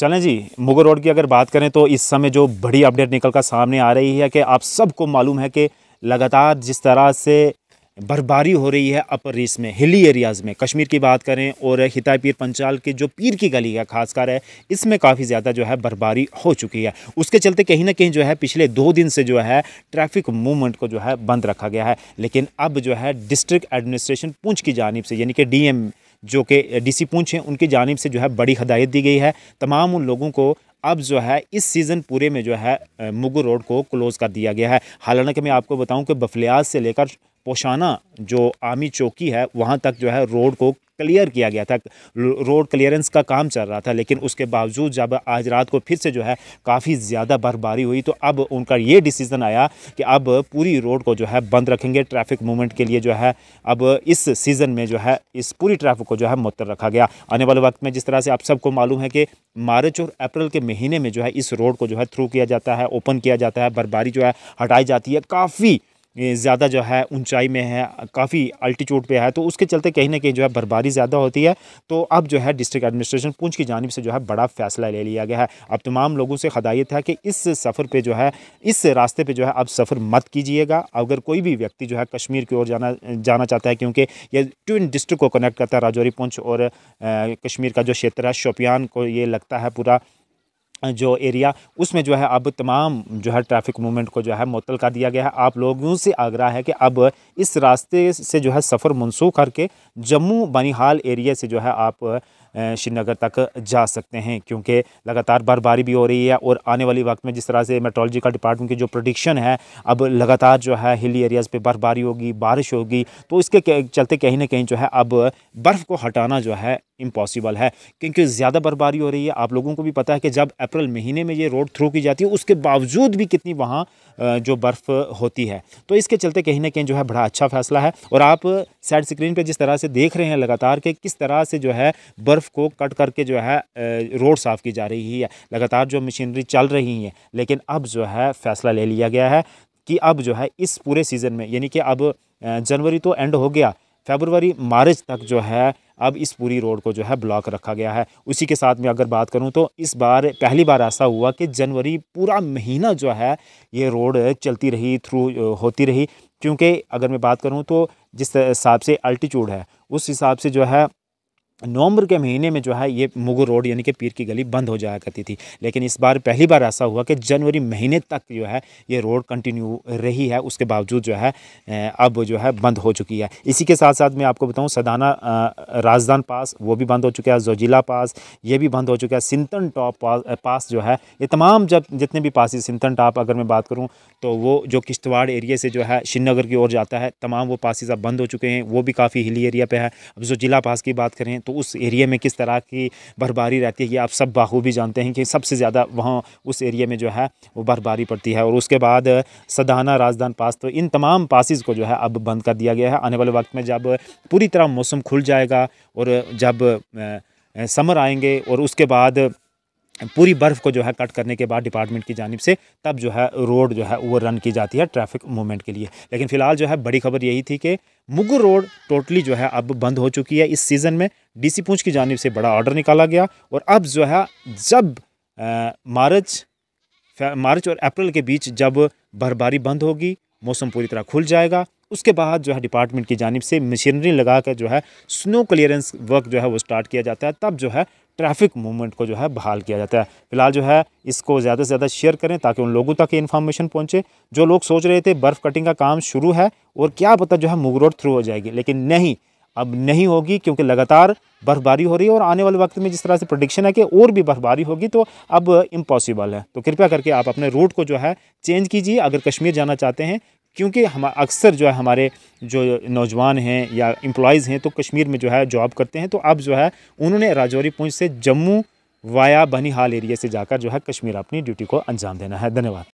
चलें जी मुगल रोड की अगर बात करें तो इस समय जो बड़ी अपडेट निकल कर सामने आ रही है कि आप सबको मालूम है कि लगातार जिस तरह से बर्फबारी हो रही है अपर रीस में हिली एरियाज़ में कश्मीर की बात करें और हिताई पीर पंचाल के जो पीर की गली है खासकर है इसमें काफ़ी ज़्यादा जो है बर्फबारी हो चुकी है उसके चलते कहीं ना कहीं जो है पिछले दो दिन से जो है ट्रैफिक मूवमेंट को जो है बंद रखा गया है लेकिन अब जो है डिस्ट्रिक्ट एडमिनिस्ट्रेशन पूंछ की जानब से यानी कि डी जो कि डीसी पूंछ हैं उनकी जानब से जो है बड़ी हदायत दी गई है तमाम उन लोगों को अब जो है इस सीज़न पूरे में जो है मुगू रोड को क्लोज़ कर दिया गया है हालांकि मैं आपको बताऊं कि बफलियाज से लेकर पोशाना जो आर्मी चौकी है वहाँ तक जो है रोड को क्लियर किया गया था रोड क्लियरेंस का काम चल रहा था लेकिन उसके बावजूद जब आज रात को फिर से जो है काफ़ी ज़्यादा बर्फबारी हुई तो अब उनका ये डिसीज़न आया कि अब पूरी रोड को जो है बंद रखेंगे ट्रैफिक मूवमेंट के लिए जो है अब इस सीज़न में जो है इस पूरी ट्रैफिक को जो है मुतर रखा गया आने वाले वक्त में जिस तरह से आप सबको मालूम है कि मार्च और अप्रैल के महीने में जो है इस रोड को जो है थ्रू किया जाता है ओपन किया जाता है बर्फबारी जो है हटाई जाती है काफ़ी ज़्यादा जो है ऊंचाई में है काफ़ी अल्टीट्यूड पे है तो उसके चलते कहीं ना कहीं जो है बर्बादी ज़्यादा होती है तो अब जो है डिस्ट्रिक्ट एडमिनिस्ट्रेशन पूंछ की जानब से जो है बड़ा फैसला ले लिया गया है अब तमाम लोगों से हदायत है कि इस सफ़र पर जो है इस रास्ते पर जो है अब सफ़र मत कीजिएगा अगर कोई भी व्यक्ति जो है कश्मीर की ओर जाना जाना चाहता है क्योंकि यह ट्विन डिस्ट्रिक्ट को कनेक्ट करता है राजौरी पुंछ और कश्मीर का जो क्षेत्र है शोपियान को ये लगता है पूरा जो एरिया उसमें जो है अब तमाम जो है ट्रैफिक मूवमेंट को जो है मअतल कर दिया गया है आप लोगों से आग्रह है कि अब इस रास्ते से जो है सफ़र मनसूख करके जम्मू बनिहाल एरिया से जो है आप श्रीनगर तक जा सकते हैं क्योंकि लगातार बर्फबारी भी हो रही है और आने वाली वक्त में जिस तरह से मेट्रोलॉजी का डिपार्टमेंट की जो प्रोडिक्शन है अब लगातार जो है हिली एरियाज़ पे बर्फबारी होगी बारिश होगी तो इसके चलते कहीं ना कहीं जो है अब बर्फ़ को हटाना जो है इम्पॉसिबल है क्योंकि ज़्यादा बर्फबारी हो रही है आप लोगों को भी पता है कि जब अप्रैल महीने में ये रोड थ्रू की जाती है उसके बावजूद भी कितनी वहाँ जो बर्फ़ होती है तो इसके चलते कहीं ना कहीं जो है बड़ा अच्छा फैसला है और आप साइड स्क्रीन पर जिस तरह से देख रहे हैं लगातार कि किस तरह से जो है बर्फ़ को कट करके जो है रोड साफ़ की जा रही है लगातार जो मशीनरी चल रही है लेकिन अब जो है फ़ैसला ले लिया गया है कि अब जो है इस पूरे सीज़न में यानी कि अब जनवरी तो एंड हो गया फेबरवरी मार्च तक जो है अब इस पूरी रोड को जो है ब्लॉक रखा गया है उसी के साथ में अगर बात करूँ तो इस बार पहली बार ऐसा हुआ कि जनवरी पूरा महीना जो है ये रोड चलती रही थ्रू होती रही क्योंकि अगर मैं बात करूँ तो जिस हिसाब से अल्टीट्यूड है उस हिसाब से जो है नवंबर के महीने में जो है ये मुगू रोड यानी कि पीर की गली बंद हो जाया करती थी लेकिन इस बार पहली बार ऐसा हुआ कि जनवरी महीने तक जो है ये रोड कंटिन्यू रही है उसके बावजूद जो है अब जो है बंद हो चुकी है इसी के साथ साथ मैं आपको बताऊं सदाना राजधान पास वो भी बंद हो चुका है जोजिला पास ये भी बंद हो चुका है सिंतन टॉप पास, पास जो है ये तमाम जब जितने भी पास सिंतन टॉप अगर मैं बात करूँ तो वो जो किश्तवाड़ एरिए से जो है श्रीनगर की ओर जाता है तमाम वो पासिस अब बंद हो चुके हैं वो भी काफ़ी हिली एरिया पर है अब जोजिला पास की बात करें तो उस एरिया में किस तरह की बर्फबारी रहती है ये आप सब बाखूबी जानते हैं कि सबसे ज़्यादा वहाँ उस एरिया में जो है वो बर्फबारी पड़ती है और उसके बाद सदाना राजधान पास तो इन तमाम पासिस को जो है अब बंद कर दिया गया है आने वाले वक्त में जब पूरी तरह मौसम खुल जाएगा और जब समर आएंगे और उसके बाद पूरी बर्फ़ को जो है कट करने के बाद डिपार्टमेंट की जानब से तब जो है रोड जो है वो रन की जाती है ट्रैफिक मूवमेंट के लिए लेकिन फ़िलहाल जो है बड़ी खबर यही थी कि मुगु रोड टोटली जो है अब बंद हो चुकी है इस सीज़न में डीसी पूंछ की जानब से बड़ा ऑर्डर निकाला गया और अब जो है जब मार्च मार्च और अप्रैल के बीच जब बर्फबारी बंद होगी मौसम पूरी तरह खुल जाएगा उसके बाद जो है डिपार्टमेंट की जानब से मशीनरी लगा कर जो है स्नो क्लियरेंस वर्क जो है वो स्टार्ट किया जाता है तब जो है ट्रैफिक मूवमेंट को जो है बहाल किया जाता है फिलहाल जो है इसको ज़्यादा से ज़्यादा शेयर करें ताकि उन लोगों तक ये इन्फॉर्मेशन पहुँचे जो लोग सोच रहे थे बर्फ़ कटिंग का काम शुरू है और क्या पता जो है मुग रोड थ्रू हो जाएगी लेकिन नहीं अब नहीं होगी क्योंकि लगातार बर्फबारी हो रही है और आने वाले वक्त में जिस तरह से प्रडिक्शन है कि और भी बर्फबारी होगी तो अब इम्पॉसिबल है तो कृपया करके आप अपने रूट को जो है चेंज कीजिए अगर कश्मीर जाना चाहते हैं क्योंकि हम अक्सर जो है हमारे जो नौजवान हैं या एम्प्लॉयज़ हैं तो कश्मीर में जो है जॉब करते हैं तो अब जो है उन्होंने राजौरी पुंछ से जम्मू वाया बनिहाल एरिया से जाकर जो है कश्मीर अपनी ड्यूटी को अंजाम देना है धन्यवाद